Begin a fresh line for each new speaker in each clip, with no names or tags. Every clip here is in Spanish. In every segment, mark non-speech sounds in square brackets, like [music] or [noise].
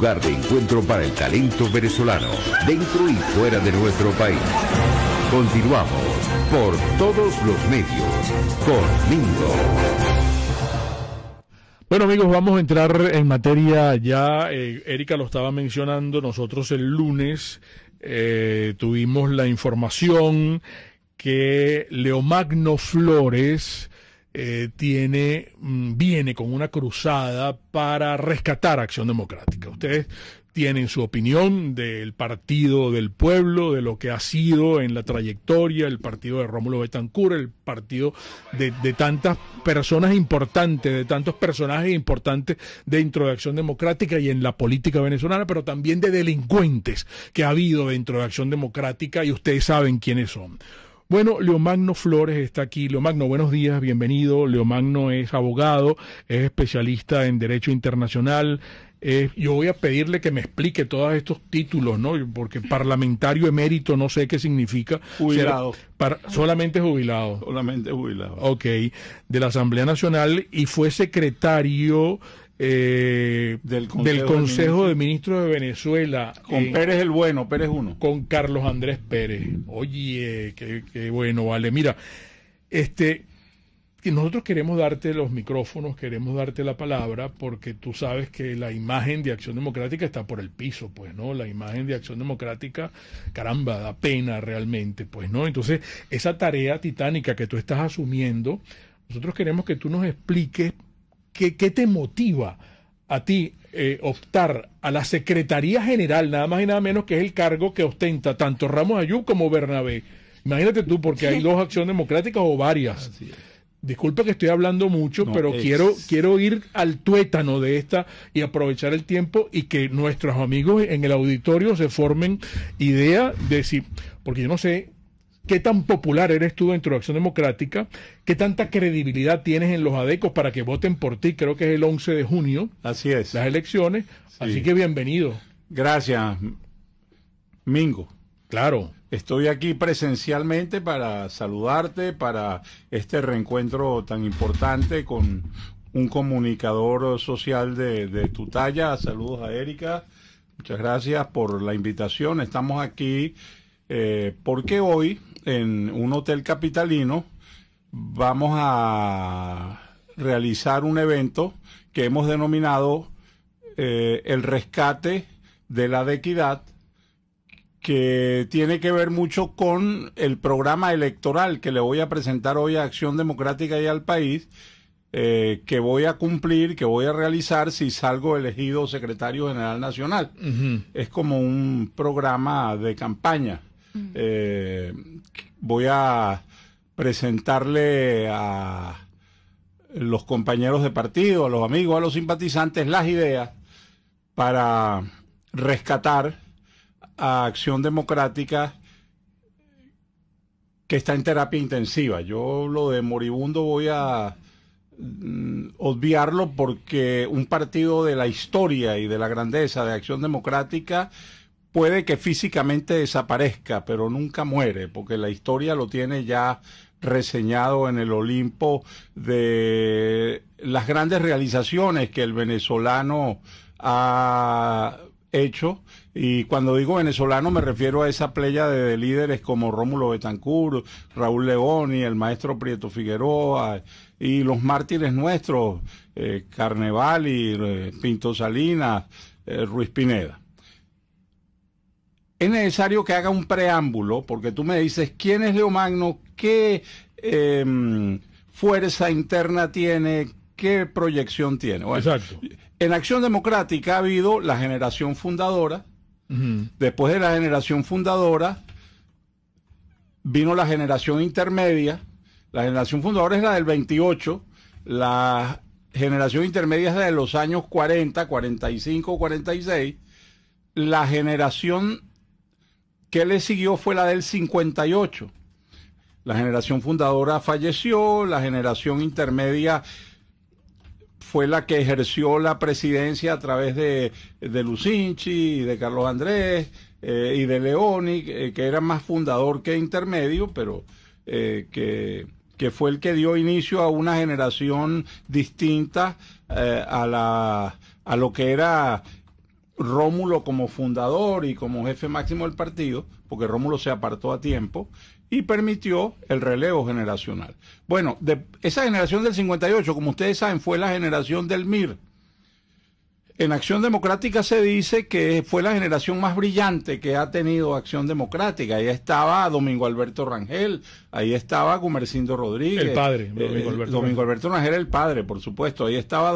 lugar de encuentro para el talento venezolano, dentro y fuera de nuestro país. Continuamos por todos los medios con Mingo.
Bueno amigos, vamos a entrar en materia ya, eh, Erika lo estaba mencionando, nosotros el lunes eh, tuvimos la información que Leomagno Flores eh, tiene, mm, viene con una cruzada para rescatar Acción Democrática. Ustedes tienen su opinión del partido del pueblo, de lo que ha sido en la trayectoria, el partido de Rómulo Betancourt, el partido de, de tantas personas importantes, de tantos personajes importantes dentro de Acción Democrática y en la política venezolana, pero también de delincuentes que ha habido dentro de Acción Democrática y ustedes saben quiénes son. Bueno, Leomagno Flores está aquí. Leomagno, buenos días, bienvenido. Leomagno es abogado, es especialista en Derecho Internacional. Eh, yo voy a pedirle que me explique todos estos títulos, ¿no? Porque parlamentario emérito no sé qué significa. Jubilado. solamente jubilado. Solamente jubilado. Ok. De la Asamblea Nacional y fue secretario eh, del Consejo, de, Ministros. de, Venezuela. Con eh, Pérez el Bueno, Pérez uno. Con Carlos Andrés Pérez. Oye, qué, bueno, vale. Mira, este, nosotros queremos darte los micrófonos, queremos darte la palabra, porque tú sabes que la imagen de Acción Democrática está por el piso, pues, ¿no? La imagen de Acción Democrática, caramba, da pena realmente, pues, ¿no? Entonces, esa tarea titánica que tú estás asumiendo, nosotros queremos que tú nos expliques ¿qué, qué te motiva a ti eh, optar a la Secretaría General, nada más y nada menos que es el cargo que ostenta tanto Ramos Ayú como Bernabé? Imagínate tú, porque hay [laughs] dos acciones democráticas o varias. disculpe que estoy hablando mucho, pero quiero, quiero ir al tuétano de esta y aprovechar el tiempo y que nuestros amigos en el auditorio se formen idea de si, porque yo no sé qué tan popular eres tú dentro de Acción Democrática, qué tanta credibilidad tienes en los adecos para que voten por ti, creo que es el 11 de junio. Así es. Las elecciones. Así que bienvenido. Gracias, Mingo.
Claro. Estoy aquí presencialmente para saludarte, para este reencuentro tan importante con un comunicador social de, tu talla. Saludos a Erika. Muchas gracias por la invitación. Estamos aquí eh, porque hoy en un hotel capitalino vamos a realizar un evento que hemos denominado eh, el rescate de la equidad que tiene que ver mucho con el programa electoral que le voy a presentar hoy a Acción Democrática y al país, eh, que voy a cumplir, que voy a realizar si salgo elegido secretario general nacional. Es como un programa de campaña. Mm. Eh, voy a presentarle a los compañeros de partido, a los amigos, a los simpatizantes las ideas para rescatar a Acción Democrática que está en terapia intensiva. Yo lo de moribundo voy a mm, obviarlo porque un partido de la historia y de la grandeza de Acción Democrática puede que físicamente desaparezca, pero nunca muere, porque la historia lo tiene ya reseñado en el Olimpo de las grandes realizaciones que el venezolano ha hecho. Y cuando digo venezolano me refiero a esa playa de, líderes como Rómulo Betancourt, Raúl León y el maestro Prieto Figueroa y los mártires nuestros, eh, Carneval y eh, Pinto Salinas, eh, Ruiz Pineda es necesario que haga un preámbulo, porque tú me dices, ¿quién es Magno? ¿Qué em, fuerza interna tiene? ¿Qué proyección tiene? Exacto. En Acción Democrática ha habido la generación fundadora, después de la generación fundadora vino la generación intermedia, la generación fundadora es la del 28, la generación intermedia es la de los años 40, 45, 46, la generación que le siguió fue la del 58. La generación fundadora falleció, la generación intermedia fue la que ejerció la presidencia a través de, de Lucinchi, de Carlos Andrés eh, y de Leoni, eh, que era más fundador que intermedio, pero eh, que, que, fue el que dio inicio a una generación distinta a, la, a lo que era Rómulo como fundador y como jefe máximo del partido, porque Rómulo se apartó a tiempo y permitió el relevo generacional. Bueno, esa generación del 58, como ustedes saben, fue la generación del MIR en Acción Democrática se dice que fue la generación más brillante que ha tenido Acción Democrática. Ahí estaba Domingo Alberto Rangel, ahí estaba Gumercindo Rodríguez. El padre, eh, Domingo Alberto. Eh, Rangel Domingo Rangel, el padre, por supuesto. Ahí estaba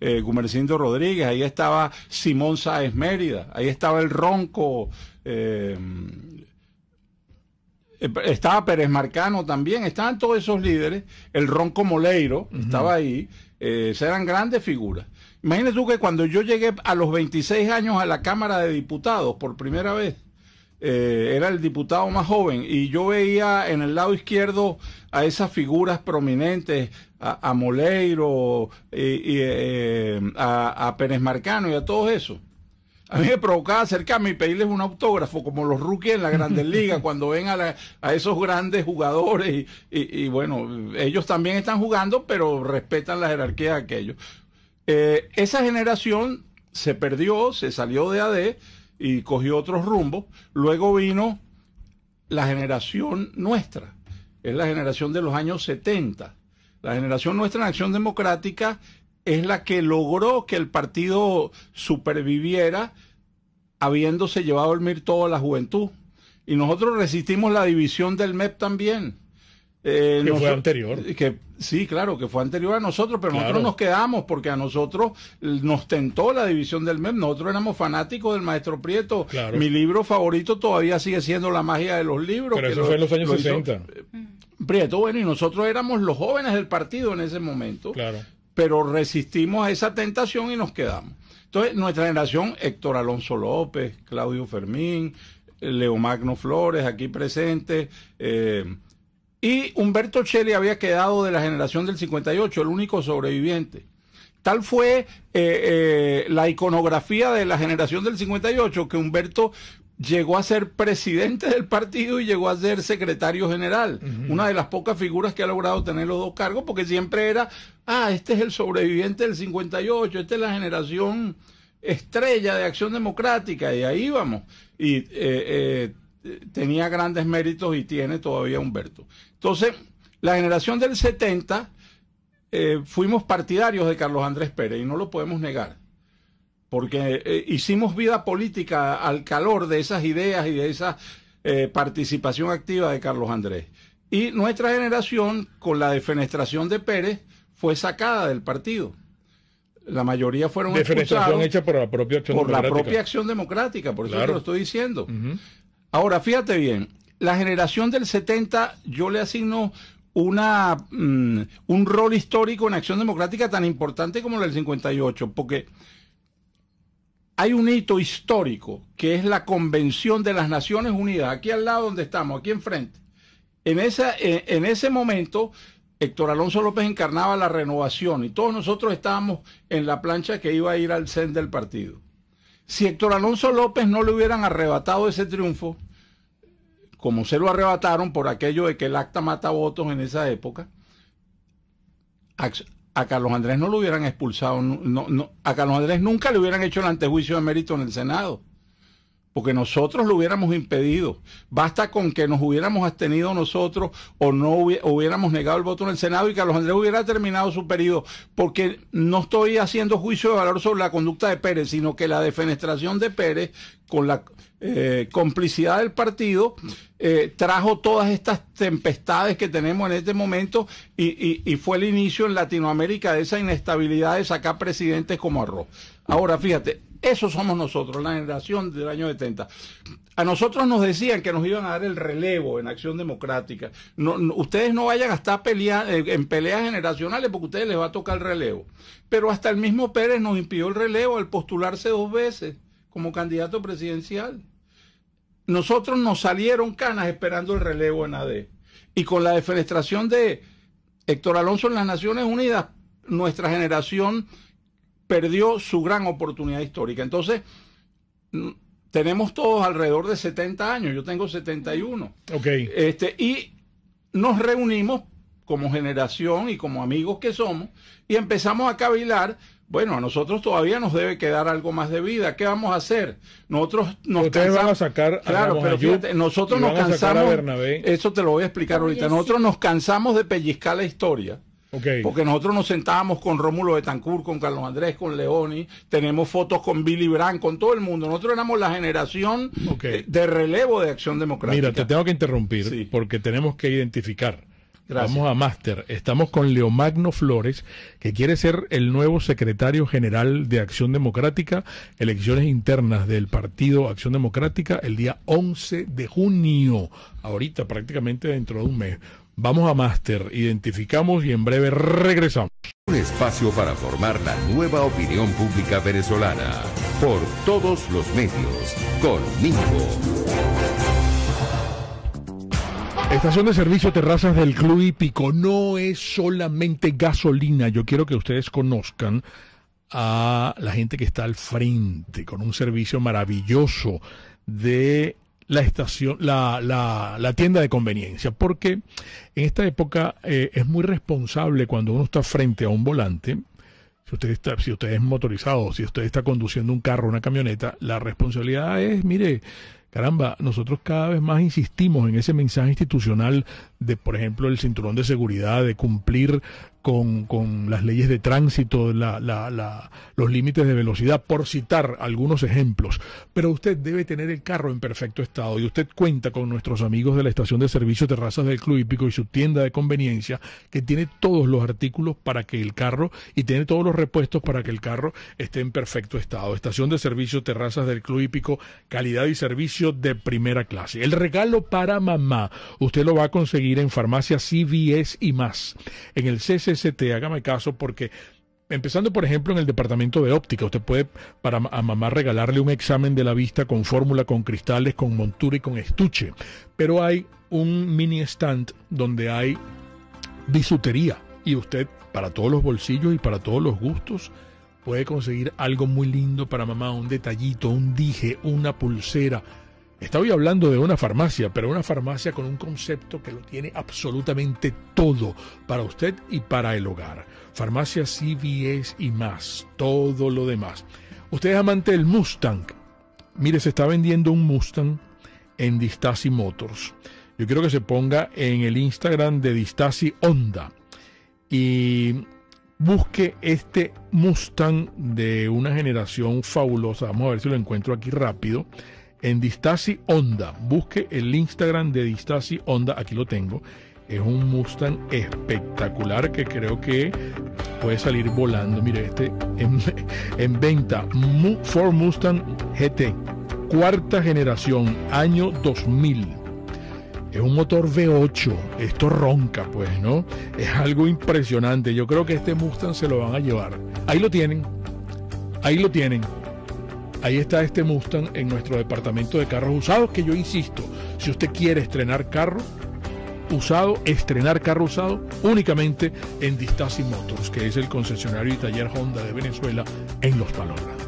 eh, Gumercindo Rodríguez, ahí estaba Simón Saez Mérida, ahí estaba el Ronco. estaba Pérez Marcano también, estaban todos esos líderes. El Ronco Moleiro estaba ahí. eran grandes figuras. Imagínate tú que cuando yo llegué a los 26 años a la Cámara de Diputados por primera vez, eh, era el diputado más joven y yo veía en el lado izquierdo a esas figuras prominentes, a, Moleiro, y, eh, a, Pérez Marcano y a todos esos. A mí me provocaba acercarme y pedirles un autógrafo, como los rookies en la Grandes [laughs] Ligas, cuando ven a, esos grandes jugadores. y bueno, ellos también están jugando, pero respetan la jerarquía de aquellos. Eh, esa generación se perdió, se salió de AD y cogió otros rumbos. Luego vino la generación nuestra, es la generación de los años 70. La generación nuestra en Acción Democrática es la que logró que el partido superviviera habiéndose llevado a MIR toda la juventud. Y nosotros resistimos la división del MEP también. Eh, que fue anterior. sí, claro, que fue anterior a nosotros, pero nosotros nos quedamos porque a nosotros nos tentó la división del MEM. Nosotros éramos fanáticos del maestro Prieto. Mi libro favorito todavía sigue siendo La magia de los libros. Pero eso fue en los años 60. Eh, Prieto, bueno, y nosotros éramos los jóvenes del partido en ese momento. Claro. Pero resistimos a esa tentación y nos quedamos. Entonces, nuestra generación, Héctor Alonso López, Claudio Fermín, Leo Magno Flores, aquí presente, eh, y Humberto Shelley había quedado de la generación del 58, el único sobreviviente. Tal fue eh, eh, la iconografía de la generación del 58 que Humberto llegó a ser presidente del partido y llegó a ser secretario general. Una de las pocas figuras que ha logrado tener los dos cargos, porque siempre era, ah, este es el sobreviviente del 58, esta es la generación estrella de Acción Democrática, y ahí vamos. Y eh, eh tenía grandes méritos y tiene todavía Humberto. Entonces, la generación del 70 eh, fuimos partidarios de Carlos Andrés Pérez y no lo podemos negar, porque eh, hicimos vida política al calor de esas ideas y de esa eh, participación activa de Carlos Andrés. Y nuestra generación, con la defenestración de Pérez, fue sacada del partido la mayoría fueron expulsados hecha
por la propia acción por democrática. la propia
acción democrática por eso te lo estoy diciendo Ahora, fíjate bien, la generación del 70 yo le asigno una, mm, un rol histórico en Acción Democrática tan importante como el del 58, porque hay un hito histórico que es la Convención de las Naciones Unidas, aquí al lado donde estamos, aquí enfrente. En, esa, en, en ese momento, Héctor Alonso López encarnaba la renovación y todos nosotros estábamos en la plancha que iba a ir al CEN del partido. Si Héctor Alonso López no le hubieran arrebatado ese triunfo, como se lo arrebataron por aquello de que el acta mata votos en esa época, a, Carlos Andrés no lo hubieran expulsado, no, a Carlos Andrés nunca le hubieran hecho el antejuicio de mérito en el Senado porque nosotros lo hubiéramos impedido. Basta con que nos hubiéramos abstenido nosotros o no hubiéramos negado el voto en el Senado y Carlos Andrés hubiera terminado su periodo, porque no estoy haciendo juicio de valor sobre la conducta de Pérez, sino que la defenestración de Pérez con la eh, complicidad del partido eh, trajo todas estas tempestades que tenemos en este momento y, y fue el inicio en Latinoamérica de esa inestabilidad de sacar presidentes como arroz. Ahora, fíjate, eso somos nosotros, la generación del año 70. A nosotros nos decían que nos iban a dar el relevo en acción democrática. ustedes no vayan a estar eh, en peleas generacionales porque a ustedes les va a tocar el relevo. Pero hasta el mismo Pérez nos impidió el relevo al postularse dos veces como candidato presidencial. Nosotros nos salieron canas esperando el relevo en AD. Y con la defenestración de Héctor Alonso en las Naciones Unidas, nuestra generación perdió su gran oportunidad histórica. Entonces, mm, tenemos todos alrededor de 70 años, yo tengo 71. Ok. Este, y nos reunimos como generación y como amigos que somos y empezamos a cavilar. Bueno, a nosotros todavía nos debe quedar algo más de vida. ¿Qué vamos a hacer? Nosotros nos
Ustedes a sacar a claro, pero nosotros nos cansamos. Eso
te lo voy a explicar ahorita. Nosotros nos cansamos de pellizcar la historia porque nosotros nos sentábamos con Rómulo Betancourt, con Carlos Andrés, con Leoni, tenemos fotos con Billy Brandt, con todo el mundo. Nosotros éramos la generación eh, de relevo de
Acción Democrática. Mira, te tengo que interrumpir porque tenemos que identificar. Gracias. Vamos a máster. Estamos con Leomagno Flores, que quiere ser el nuevo secretario general de Acción Democrática, elecciones internas del partido Acción Democrática el día 11 de junio, ahorita prácticamente dentro de un mes. Vamos a máster, identificamos y en breve
regresamos. Un espacio para formar la nueva opinión pública venezolana por todos los medios, conmigo.
Estación de servicio Terrazas del Club Hípico no es solamente gasolina. Yo quiero que ustedes conozcan a la gente que está al frente con un servicio maravilloso de la, estación, la, la, tienda de conveniencia, porque en esta época eh, es muy responsable cuando uno está frente a un volante, si usted, está, si usted es motorizado, si usted está conduciendo un carro, una camioneta, la responsabilidad es, mire, caramba, nosotros cada vez más insistimos en ese mensaje institucional de, por ejemplo, el cinturón de seguridad, de cumplir con, con las leyes de tránsito, la, la, los límites de velocidad, por citar algunos ejemplos. Pero usted debe tener el carro en perfecto estado y usted cuenta con nuestros amigos de la estación de servicio Terrazas del Club Hípico y su tienda de conveniencia que tiene todos los artículos para que el carro y tiene todos los repuestos para que el carro esté en perfecto estado. Estación de servicio Terrazas del Club Hípico, calidad y servicio de primera clase. El regalo para mamá, usted lo va a conseguir en farmacia CVS y más. En el CC hágame caso, porque empezando por ejemplo en el departamento de óptica, usted puede para a mamá regalarle un examen de la vista con fórmula, con cristales, con montura y con estuche. Pero hay un mini stand donde hay bisutería y usted para todos los bolsillos y para todos los gustos puede conseguir algo muy lindo para mamá, un detallito, un dije, una pulsera Estoy hablando de una farmacia, pero una farmacia con un concepto que lo tiene absolutamente todo para usted y para el hogar. Farmacia CVS y más, todo lo demás. Usted es amante del Mustang. Mire, se está vendiendo un Mustang en Distasi Motors. Yo quiero que se ponga en el Instagram de Distasi Honda y busque este Mustang de una generación fabulosa. Vamos a ver si lo encuentro aquí rápido en Distasi Honda. Busque el Instagram de Distasi Honda, aquí lo tengo. Es un Mustang espectacular que creo que puede salir volando. Mire, este en, [laughs] en venta, Ford Mustang GT, cuarta generación, año 2000 es un motor V8, esto ronca pues, ¿no? Es algo impresionante, yo creo que este Mustang se lo van a llevar. Ahí lo tienen, ahí lo tienen ahí está este Mustang en nuestro departamento de carros usados, que yo insisto, si usted quiere estrenar carro usado, estrenar carro usado, únicamente en Distasi Motors, que es el concesionario y taller Honda de Venezuela en Los Palos Grandes.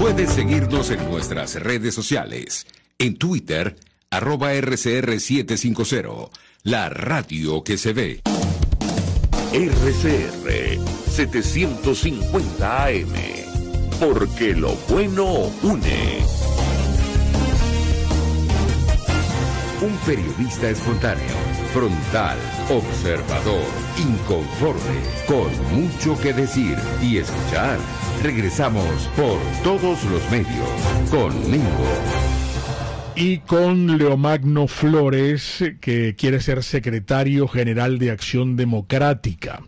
Puedes seguirnos en nuestras redes sociales, en Twitter, arroba RCR750, la radio que se ve. RCR 750 AM. Porque lo bueno une. Un periodista espontáneo, frontal, observador, inconforme, con mucho que decir y escuchar. Regresamos por todos los medios con
y con Leomagno Flores, que quiere ser secretario general de Acción Democrática.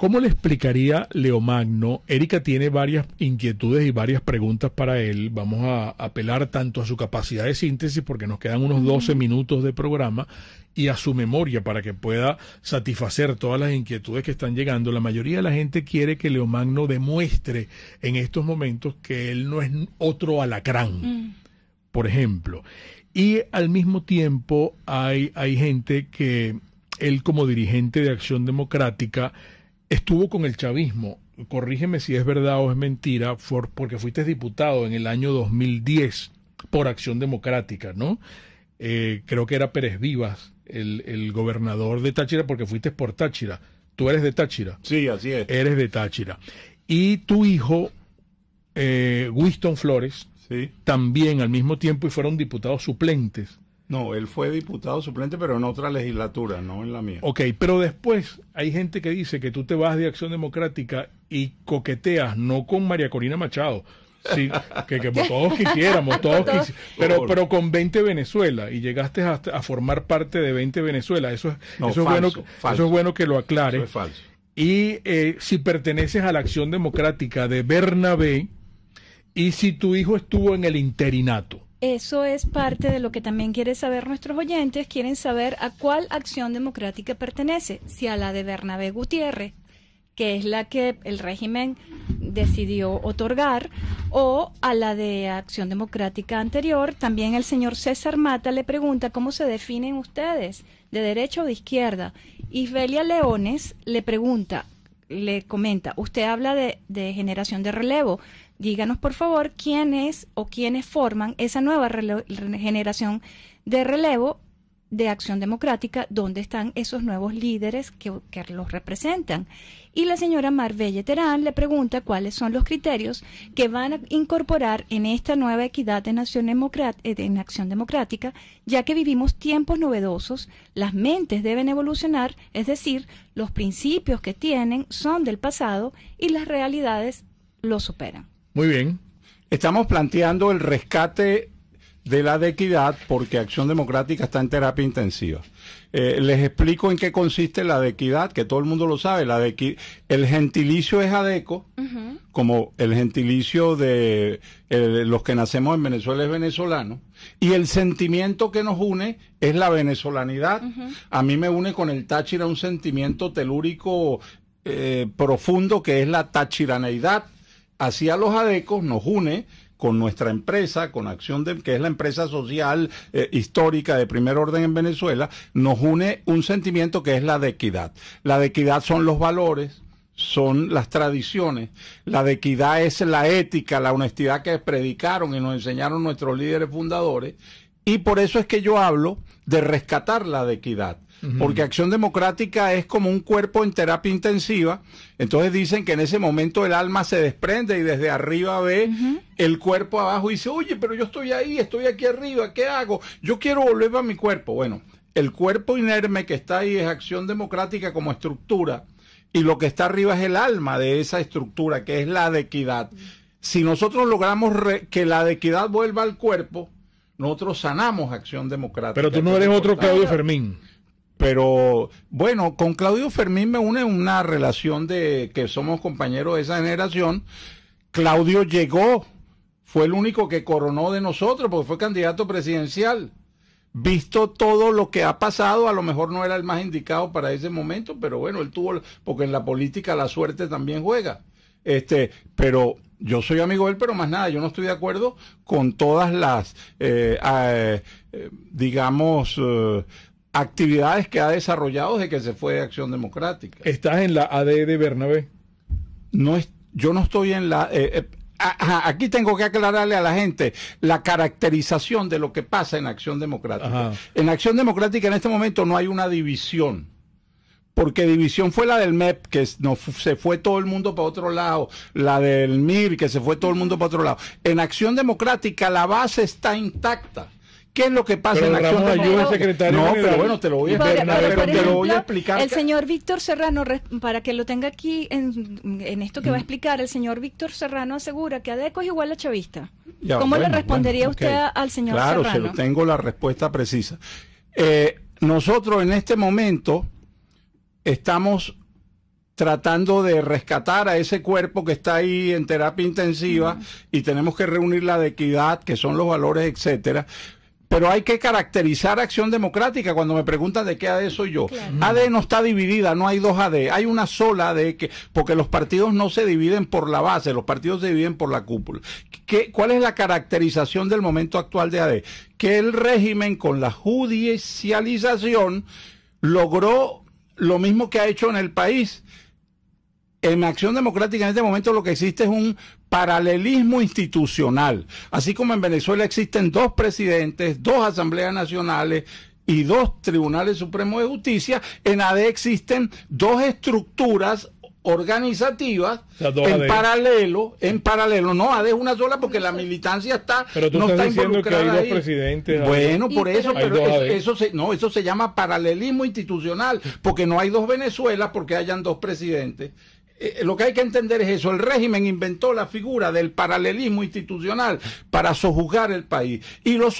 ¿Cómo le explicaría Leomagno? Erika tiene varias inquietudes y varias preguntas para él. Vamos a apelar tanto a su capacidad de síntesis, porque nos quedan unos 12 minutos de programa, y a su memoria para que pueda satisfacer todas las inquietudes que están llegando. La mayoría de la gente quiere que Leomagno demuestre en estos momentos que él no es otro alacrán, mm. por ejemplo. Y al mismo tiempo hay, hay gente que él como dirigente de Acción Democrática estuvo con el chavismo. Corrígeme si es verdad o es mentira, porque fuiste diputado en el año 2010 por Acción Democrática, ¿no? Eh, creo que era Pérez Vivas, el, gobernador de Táchira, porque fuiste por Táchira. Tú eres de Táchira. Sí, así es. Eres de Táchira. Y tu hijo, eh, Winston Flores, también al mismo tiempo y fueron diputados suplentes no, él fue diputado suplente, pero en otra legislatura, no en la mía. Ok, pero después hay gente que dice que tú te vas de Acción Democrática y coqueteas, no con María Corina Machado, sí, que, que todos quisiéramos, [laughs] todos pero, pero con 20 Venezuela y llegaste a, a formar parte de 20 Venezuela, eso, eso, es, bueno, eso es bueno que lo aclare. Es falso. Y eh, si perteneces a la Acción Democrática de Bernabé y si tu hijo estuvo en el interinato
eso es parte de lo que también quieren saber nuestros oyentes. Quieren saber a cuál acción democrática pertenece, si a la de Bernabé Gutiérrez, que es la que el régimen decidió otorgar, o a la de acción democrática anterior. También el señor César Mata le pregunta cómo se definen ustedes, de derecha o de izquierda. isbelia Leones le pregunta, le comenta, usted habla de generación de relevo díganos por favor quiénes o quiénes forman esa nueva generación de relevo de acción democrática, dónde están esos nuevos líderes que, los representan. Y la señora Marbella Terán le pregunta cuáles son los criterios que van a incorporar en esta nueva equidad de acción, en eh, acción democrática, ya que vivimos tiempos novedosos, las mentes deben evolucionar, es decir, los principios que tienen son del pasado y las realidades los superan.
Muy bien. Estamos planteando el rescate de la de porque Acción Democrática está en terapia intensiva. Eh, les explico en qué consiste la de equidad, que todo el mundo lo sabe. La el gentilicio es adeco, como el gentilicio de los que nacemos en Venezuela es venezolano, y el sentimiento que nos une es la venezolanidad. A mí me une con el Táchira un sentimiento telúrico eh, profundo que es la tachiraneidad hacia los adecos nos une con nuestra empresa, con Acción de, que es la empresa social eh, histórica de primer orden en Venezuela, nos une un sentimiento que es la de equidad. La de equidad son los valores, son las tradiciones. La de equidad es la ética, la honestidad que predicaron y nos enseñaron nuestros líderes fundadores. Y por eso es que yo hablo de rescatar la de equidad porque Acción Democrática es como un cuerpo en terapia intensiva, entonces dicen que en ese momento el alma se desprende y desde arriba ve el cuerpo abajo y dice, oye, pero yo estoy ahí, estoy aquí arriba, ¿qué hago? Yo quiero volver a mi cuerpo. Bueno, el cuerpo inerme que está ahí es Acción Democrática como estructura y lo que está arriba es el alma de esa estructura, que es la de equidad. Si nosotros logramos que la de equidad vuelva al cuerpo, nosotros sanamos acción democrática. Pero tú no eres otro Claudio Fermín. Pero bueno, con Claudio Fermín me une una relación de que somos compañeros de esa generación. Claudio llegó, fue el único que coronó de nosotros porque fue candidato presidencial. Visto todo lo que ha pasado, a lo mejor no era el más indicado para ese momento, pero bueno, él tuvo, porque en la política la suerte también juega. Este, pero yo soy amigo de él, pero más nada, yo no estoy de acuerdo con todas las, eh, ah, eh, digamos, eh, actividades que ha desarrollado desde que se fue de Acción Democrática. ¿Estás en la AD de Bernabé? No es, yo no estoy en la... Eh, eh, aquí tengo que aclararle a la gente la caracterización de lo que pasa en Acción Democrática. En Acción Democrática en este momento no hay una división porque división fue la del MEP, que no, se fue todo el mundo para otro lado, la del MIR, que se fue todo el mundo para otro lado. En Acción Democrática la base está intacta. ¿Qué es lo que pasa en Acción No, pero bueno, te lo voy a, explicar. El
señor Víctor Serrano, para que lo tenga aquí en, esto que va a mm. explicar, el señor Víctor Serrano asegura que ADECO es igual a chavista. ¿Cómo le respondería usted al señor Serrano? Claro, se
tengo la respuesta precisa. Eh, nosotros en este momento estamos tratando de rescatar a ese cuerpo que está ahí en terapia intensiva mm. y tenemos que reunir la de equidad, que son los valores, etcétera pero hay que caracterizar acción democrática cuando me preguntan de qué AD soy yo. AD no está dividida, no hay dos AD, hay una sola AD que, porque los partidos no se dividen por la base, los partidos se dividen por la cúpula. ¿Qué, ¿Cuál es la caracterización del momento actual de AD? Que el régimen con la judicialización logró lo mismo que ha hecho en el país en Acción Democrática en este momento lo que existe es un paralelismo institucional. Así como en Venezuela existen dos presidentes, dos asambleas nacionales y dos tribunales supremos de justicia, en ADE existen dos estructuras organizativas en paralelo, en paralelo, no AD es una sola porque la militancia está pero tú no estás está diciendo que hay dos presidentes. Bueno, por eso, pero eso, no, eso se llama paralelismo institucional, porque no hay dos Venezuelas porque hayan dos presidentes eh, lo que hay que entender es eso. El régimen inventó la figura del paralelismo institucional para sojuzgar el país y, lo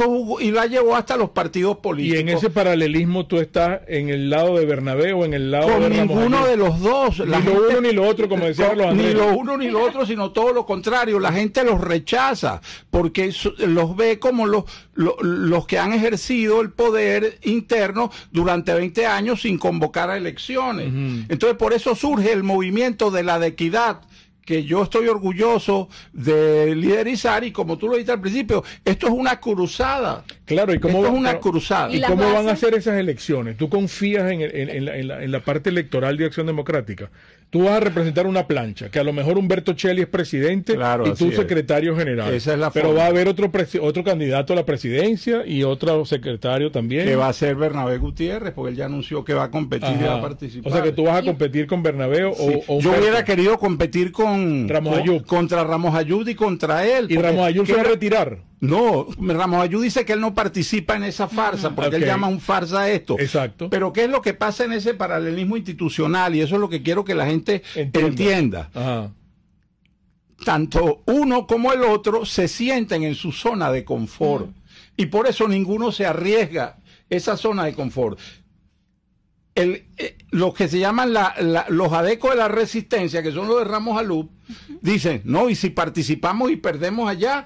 y la llevó hasta los partidos políticos. ¿Y en ese
paralelismo tú estás en el lado de
Bernabé o en el lado Con de ninguno de
los dos. ni lo uno ni lo otro, como decía Ni lo uno ni lo
otro, sino todo lo contrario. La gente los rechaza porque los ve como los, los, que han ejercido el poder interno durante 20 años sin convocar a elecciones. Entonces, por eso surge el movimiento de la de equidad que yo estoy orgulloso de liderizar y como tú lo dijiste al principio, esto es una cruzada.
Claro, y cómo, es una cruzada. ¿Y, cómo van a ser esas elecciones? ¿Tú confías en, la, en la parte electoral de Acción Democrática? tú vas a representar una plancha, que a lo mejor Humberto Cheli es presidente y tú secretario general. Esa es la Pero va a haber otro, otro candidato a la presidencia y otro secretario también. Que va a ser
Bernabé Gutiérrez, porque él ya anunció que va a competir y va a participar. O sea que tú vas a competir con Bernabé o, Yo hubiera querido competir con Ramos Contra Ramos Ayud y contra él. Y Ramos Ayud se va a
retirar.
No, Ramos Ayú dice que él no participa en esa farsa, porque él llama un farsa esto. Exacto. Pero ¿qué es lo que pasa en ese paralelismo institucional? Y eso es lo que quiero que la gente entienda. Tanto uno como el otro se sienten en su zona de confort. Mm. Y por eso ninguno se arriesga esa zona de confort. Eh, los que se llaman los adecos de la resistencia, que son los de Ramos Alú, dicen, no, y si participamos y perdemos allá,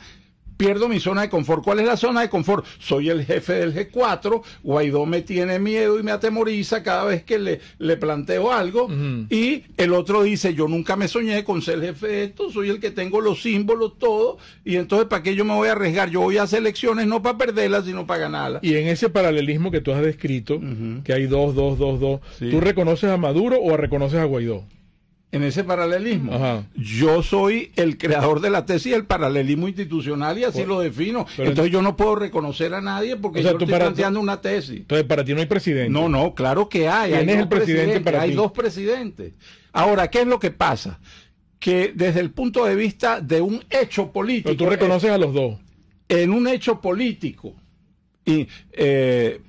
pierdo mi zona de confort. ¿Cuál es la zona de confort? Soy el jefe del G4, Guaidó me tiene miedo y me atemoriza cada vez que le, planteo algo, y el otro dice, yo nunca me soñé con ser jefe de esto, soy el que tengo los símbolos, todo, y entonces ¿para qué yo me voy a arriesgar? Yo voy a hacer elecciones no para perderlas, sino para ganarlas.
Y en ese paralelismo que tú has descrito, que hay dos, dos, dos, dos, ¿tú reconoces a Maduro o reconoces a Guaidó? en ese paralelismo.
Yo soy el creador de la tesis el paralelismo institucional y así lo defino. Entonces yo no puedo reconocer a nadie porque yo estoy planteando una tesis.
Entonces para ti no hay presidente. No, no, claro
que hay. ¿Quién es el presidente para Hay dos presidentes. Ahora, ¿qué es lo que pasa? Que desde el punto de vista de un hecho político... Pero tú eh, reconoces a los dos. En un hecho político. Y... Eh,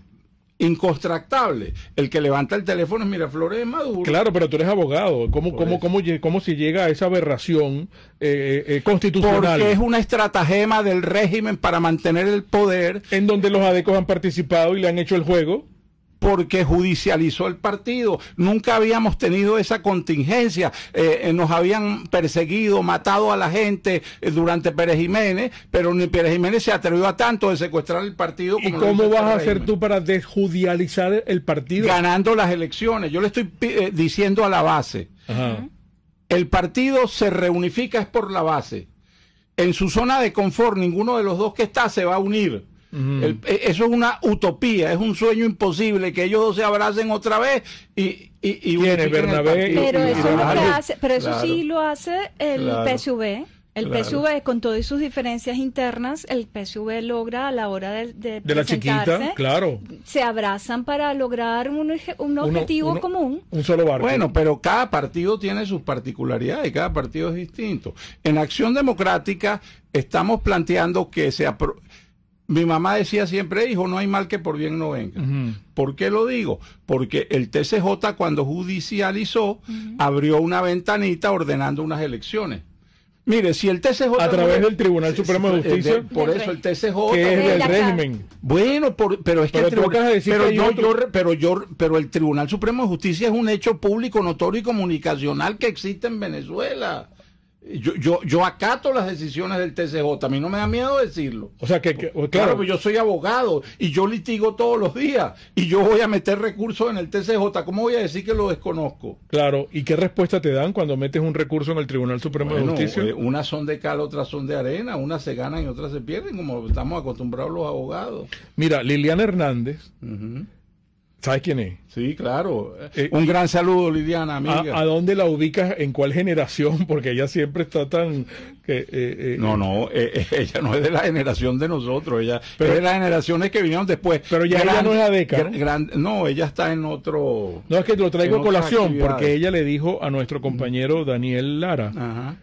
incontractable. El que
levanta el teléfono es Miraflores de Maduro. Claro, pero tú eres abogado. ¿Cómo, cómo, cómo, cómo se llega a esa aberración eh, eh, eh, constitucional? Porque es una estratagema del régimen para mantener el poder. En donde los adecos han participado y le han hecho el juego porque judicializó
el partido. Nunca habíamos tenido esa contingencia. Eh, eh, nos habían perseguido, matado a la gente eh, durante Pérez Jiménez, pero ni Pérez Jiménez se atrevió a tanto de secuestrar el partido. ¿Y cómo vas a hacer
tú para desjudicializar el partido? Ganando
las elecciones. Yo le estoy diciendo a la base. El partido se reunifica es por la base. En su zona de confort, ninguno de los dos que está se va a unir eh, eso es una utopía, es un sueño imposible que ellos se abracen otra vez y, y, pero, eso sí
lo hace el PSV. El PSV, con todas sus diferencias internas, el PSV logra a la hora de, de, la chiquita, claro. Se abrazan para lograr un, objetivo común.
Un solo barco. Bueno, pero cada partido tiene sus particularidades, y cada partido es distinto. En Acción Democrática estamos planteando que se mi mamá decía siempre, hijo, no hay mal que por bien no venga. ¿Por qué lo digo? Porque el TCJ cuando judicializó abrió una ventanita ordenando unas elecciones. Mire, si el TCJ... A través del Tribunal Supremo eh, de Justicia. por eso el TCJ... Que es del régimen. Bueno, pero es que... Pero, yo, yo, pero, yo, pero el Tribunal Supremo de Justicia es un hecho público, notorio y comunicacional que existe en Venezuela. Yo, yo, yo, acato las decisiones del TCJ, a mí no me da miedo decirlo. O sea que, claro, pero yo soy abogado y yo litigo todos los días y yo voy a meter recursos en el TCJ, ¿cómo voy a decir que lo desconozco?
Claro, ¿y qué respuesta te dan cuando metes un recurso en el Tribunal Supremo de Justicia? Una eh, unas
son de cal, otras son de arena, unas se ganan y otras se pierden, como estamos acostumbrados los abogados.
Mira, Liliana Hernández. ¿Sabes quién es? Sí, claro. Eh, Un gran saludo, Lidiana, amiga. ¿a, dónde la ubicas? ¿En cuál generación? [laughs] Porque ella siempre está tan... Eh, eh, no, no, [laughs] ella no es de la generación de nosotros, ella
pero, es de las generaciones que vinieron después. Pero ya no es la década. ¿no? no, ella está en otro... No, es que lo traigo a colación, porque ella
le dijo a nuestro compañero Daniel Lara. Ajá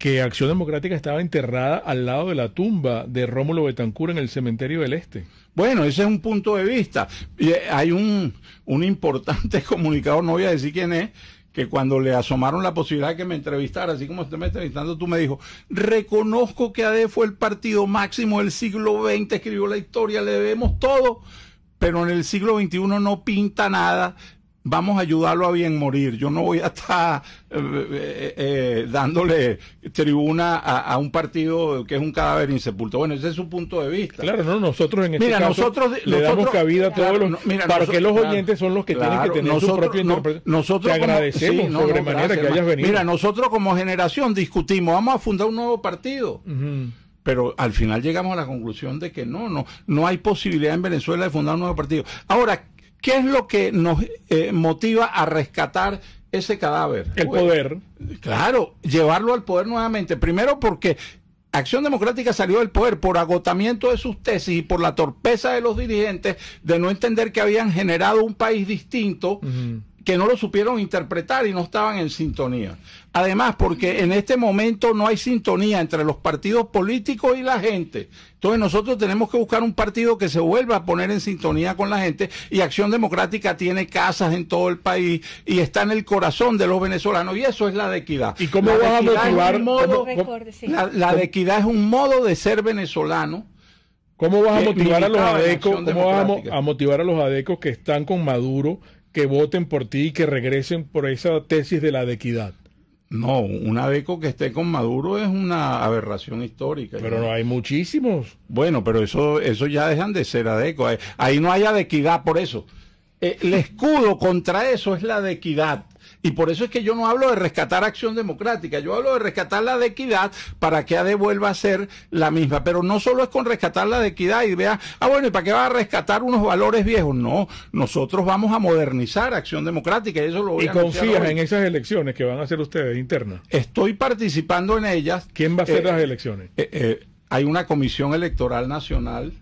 que Acción Democrática estaba enterrada al lado de la tumba de Rómulo Betancur en el cementerio del Este. Bueno, ese es un punto de vista. Eh, hay un, un importante
[laughs] comunicador, no voy a decir quién es, que cuando le asomaron la posibilidad de que me entrevistara, así como usted me entrevistando, tú me dijo, reconozco que AD fue el partido máximo del siglo XX, escribió la historia, le debemos todo, pero en el siglo XXI no pinta nada, vamos a ayudarlo a bien morir. Yo no voy a estar eh, eh, eh, dándole tribuna a, un partido que es un cadáver insepulto. Bueno, ese es su punto de vista.
Claro, no, nosotros en este mira, nosotros, le damos cabida a todos los... para que los oyentes son los que tienen que tener su propia nosotros agradecemos que hayas venido. Mira,
nosotros como generación discutimos, vamos a fundar un nuevo partido. pero al final llegamos a la conclusión de que no, no, no hay posibilidad en Venezuela de fundar un nuevo partido. Ahora, ¿Qué es lo que nos eh, motiva a rescatar ese cadáver? El pues, poder. Claro, llevarlo al poder nuevamente. Primero porque Acción Democrática salió del poder por agotamiento de sus tesis y por la torpeza de los dirigentes de no entender que habían generado un país distinto que no lo supieron interpretar y no estaban en sintonía. Además, porque en este momento no hay sintonía entre los partidos políticos y la gente. Entonces nosotros tenemos que buscar un partido que se vuelva a poner en sintonía con la gente y Acción Democrática tiene casas en todo el país y está en el corazón de los venezolanos y eso es la de equidad. ¿Y cómo la a motivar? la, de equidad es un modo de ser venezolano.
¿Cómo vas a motivar a los adecos? ¿Cómo vas a, motivar a los adecos que están con Maduro que voten por ti y que regresen por esa tesis de la adequidad No, un adeco que
esté con Maduro es una aberración histórica. Pero ¿no? hay muchísimos. Bueno, pero eso, eso ya dejan de ser adeco. Ahí no hay adequidad por eso. Eh, el escudo contra eso es la adequidad y por eso es que yo no hablo de rescatar acción democrática, yo hablo de rescatar la de equidad para que ADE vuelva a ser la misma. Pero no solo es con rescatar la de equidad y vea, ah, bueno, ¿y para qué va a rescatar unos valores viejos? No, nosotros vamos a modernizar acción democrática y eso lo voy ¿Y en
esas elecciones que van a hacer ustedes internas? Estoy
participando en ellas. ¿Quién va a hacer eh, las elecciones? Eh, eh, hay una comisión electoral nacional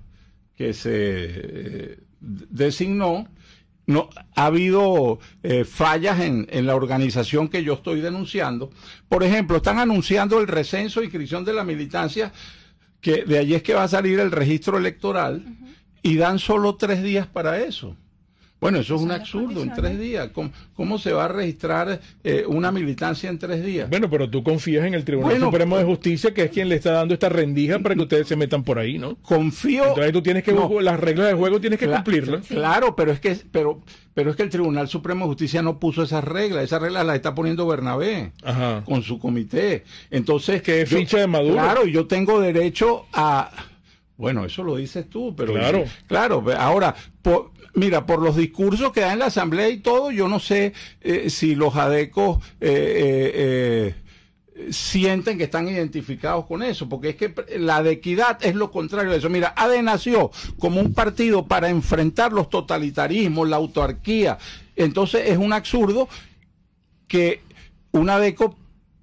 que se designó no ha habido eh, fallas en, la organización que yo estoy denunciando. Por ejemplo, están anunciando el recenso e inscripción de la militancia, que de allí es que va a salir el registro electoral, y dan solo tres días para eso. Bueno, eso es un absurdo, en tres
días. ¿Cómo, se va a registrar eh, una militancia en tres días? Bueno, pero tú confías en el Tribunal Supremo de eh, Justicia, que es quien le está dando esta rendija para que ustedes se metan por ahí, ¿no? Confío. Entonces tú tienes que, las reglas de juego tienes que cumplirlas. Claro, pero es que, pero, pero es que el Tribunal
Supremo de Justicia no puso esas reglas, esas reglas las está poniendo Bernabé con su comité. Entonces. Que es ficha de Maduro. Claro, yo tengo derecho a. Bueno, eso lo dices tú, pero claro, claro. Ahora, Mira, por los discursos que da en la Asamblea y todo, yo no sé eh, si los adecos eh, eh, sienten que están identificados con eso, porque es que la de equidad es lo contrario de eso. Mira, ADE nació como un partido para enfrentar los totalitarismos, la autarquía. Entonces es un absurdo que un ADECO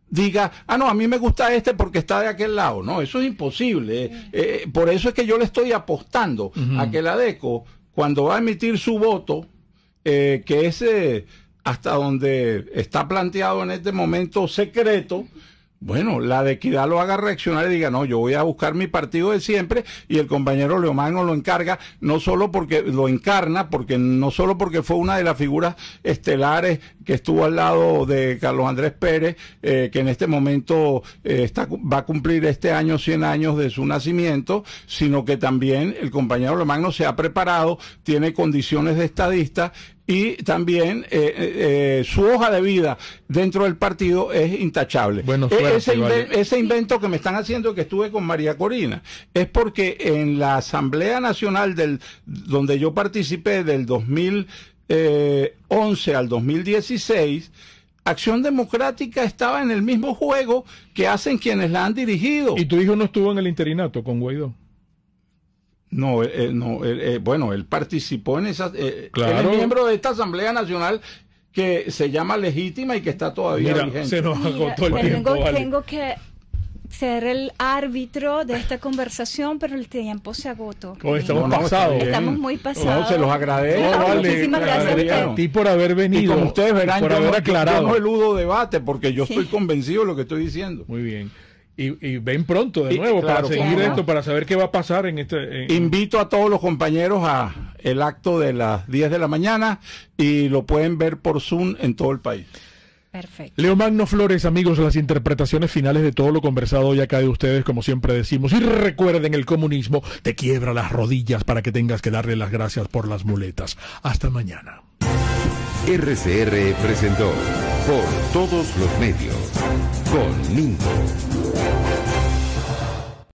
diga, ah, no, a mí me gusta este porque está de aquel lado. No, eso es imposible. por eso es que yo le estoy apostando a que la ADECO cuando va a emitir su voto, eh, que es hasta donde está planteado en este momento secreto, bueno, la de equidad lo haga reaccionar y diga, no, yo voy a buscar mi partido de siempre y el compañero Leomagno lo encarga, no solo porque lo encarna, porque no solo porque fue una de las figuras estelares que estuvo al lado de Carlos Andrés Pérez, eh, que en este momento eh, está, va a cumplir este año 100 años de su nacimiento, sino que también el compañero Leomagno se ha preparado, tiene condiciones de estadista y también eh, eh, eh, su hoja de vida dentro del partido es intachable. E-, ese, invento que me están haciendo que estuve con María Corina es porque en la Asamblea Nacional del donde yo participé del 2011 al 2016 Acción Democrática estaba en el mismo juego
que hacen quienes la han dirigido. Y tu hijo no estuvo en el interinato con Guaidó.
No, eh, eh, no eh, bueno, él participó en esa. claro. es miembro
de esta Asamblea Nacional
que se llama legítima y que está todavía Mira, vigente. Se nos agotó el tiempo. Tengo,
que ser el árbitro de esta conversación, pero el tiempo se agotó. Oh, estamos
pasados. Estamos muy oh, pasados. se los agradezco. Muchísimas gracias a, ti por haber venido. ustedes verán, por haber aclarado. Yo no eludo debate porque yo estoy convencido de lo que estoy diciendo. Muy bien. Y, ven pronto de nuevo para seguir esto,
para saber qué va a pasar en este...
Invito a todos los compañeros a el acto de las 10 de la mañana y lo pueden
ver por Zoom en todo el país. Perfecto. Leo Magno Flores, amigos, las interpretaciones finales de todo lo conversado hoy acá de ustedes, como siempre decimos. Y recuerden, el comunismo te quiebra las rodillas para que tengas que darle las gracias por las muletas. Hasta mañana.
RCR presentó por todos los medios con Thank you.